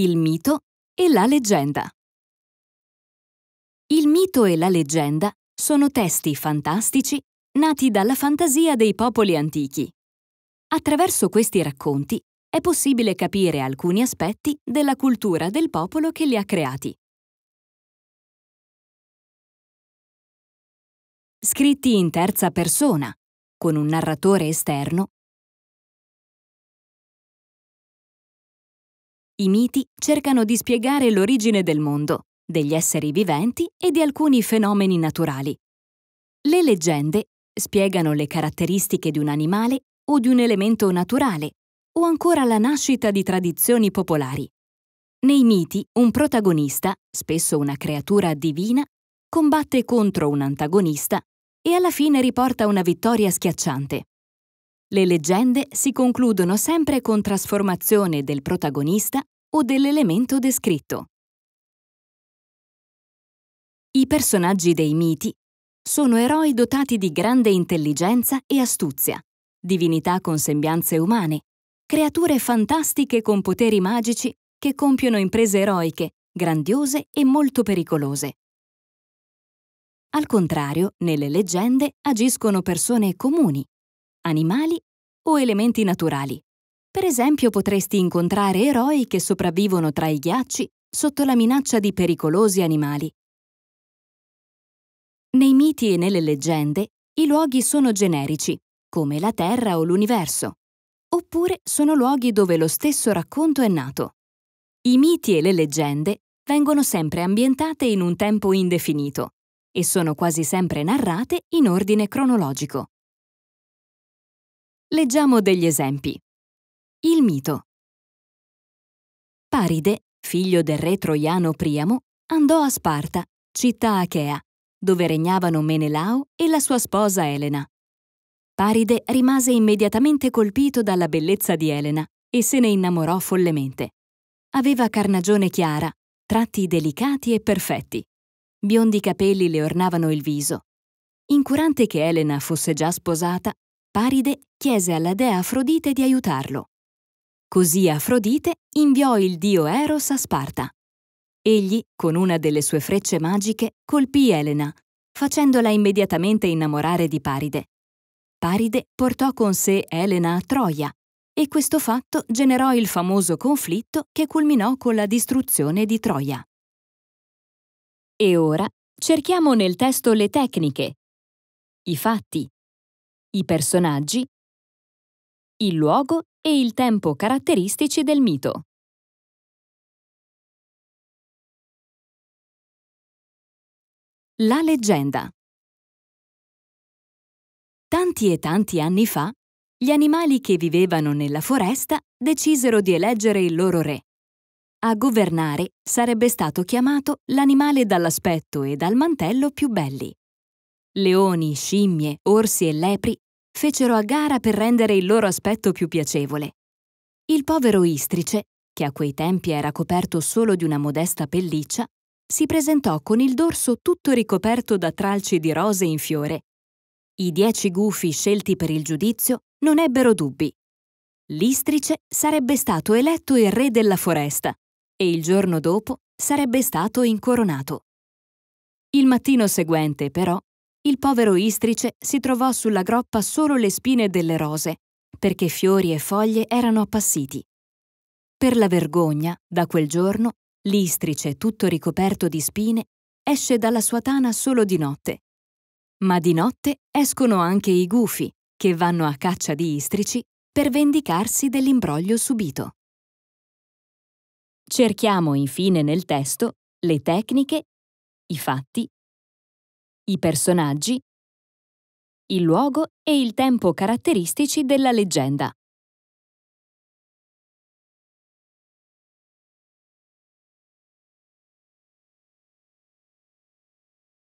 Il mito e la leggenda. Il mito e la leggenda sono testi fantastici nati dalla fantasia dei popoli antichi. Attraverso questi racconti è possibile capire alcuni aspetti della cultura del popolo che li ha creati. Scritti in terza persona, con un narratore esterno I miti cercano di spiegare l'origine del mondo, degli esseri viventi e di alcuni fenomeni naturali. Le leggende spiegano le caratteristiche di un animale o di un elemento naturale, o ancora la nascita di tradizioni popolari. Nei miti un protagonista, spesso una creatura divina, combatte contro un antagonista e alla fine riporta una vittoria schiacciante. Le leggende si concludono sempre con trasformazione del protagonista o dell'elemento descritto. I personaggi dei miti sono eroi dotati di grande intelligenza e astuzia, divinità con sembianze umane, creature fantastiche con poteri magici che compiono imprese eroiche, grandiose e molto pericolose. Al contrario, nelle leggende agiscono persone comuni, animali o elementi naturali. Per esempio potresti incontrare eroi che sopravvivono tra i ghiacci sotto la minaccia di pericolosi animali. Nei miti e nelle leggende i luoghi sono generici, come la Terra o l'universo, oppure sono luoghi dove lo stesso racconto è nato. I miti e le leggende vengono sempre ambientate in un tempo indefinito e sono quasi sempre narrate in ordine cronologico. Leggiamo degli esempi. Il mito. Paride, figlio del re troiano Priamo, andò a Sparta, città achea, dove regnavano Menelao e la sua sposa Elena. Paride rimase immediatamente colpito dalla bellezza di Elena e se ne innamorò follemente. Aveva carnagione chiara, tratti delicati e perfetti. Biondi capelli le ornavano il viso. Incurante che Elena fosse già sposata, Paride chiese alla dea Afrodite di aiutarlo. Così Afrodite inviò il dio Eros a Sparta. Egli, con una delle sue frecce magiche, colpì Elena, facendola immediatamente innamorare di Paride. Paride portò con sé Elena a Troia e questo fatto generò il famoso conflitto che culminò con la distruzione di Troia. E ora cerchiamo nel testo le tecniche, i fatti, i personaggi, il luogo e il tempo caratteristici del mito. La leggenda Tanti e tanti anni fa, gli animali che vivevano nella foresta decisero di eleggere il loro re. A governare sarebbe stato chiamato l'animale dall'aspetto e dal mantello più belli. Leoni, scimmie, orsi e lepri fecero a gara per rendere il loro aspetto più piacevole. Il povero Istrice, che a quei tempi era coperto solo di una modesta pelliccia, si presentò con il dorso tutto ricoperto da tralci di rose in fiore. I dieci gufi scelti per il giudizio non ebbero dubbi. L'Istrice sarebbe stato eletto il re della foresta e il giorno dopo sarebbe stato incoronato. Il mattino seguente, però, il povero Istrice si trovò sulla groppa solo le spine delle rose, perché fiori e foglie erano appassiti. Per la vergogna, da quel giorno, l'Istrice, tutto ricoperto di spine, esce dalla sua tana solo di notte. Ma di notte escono anche i gufi, che vanno a caccia di istrici per vendicarsi dell'imbroglio subito. Cerchiamo infine nel testo le tecniche, i fatti i personaggi, il luogo e il tempo caratteristici della leggenda.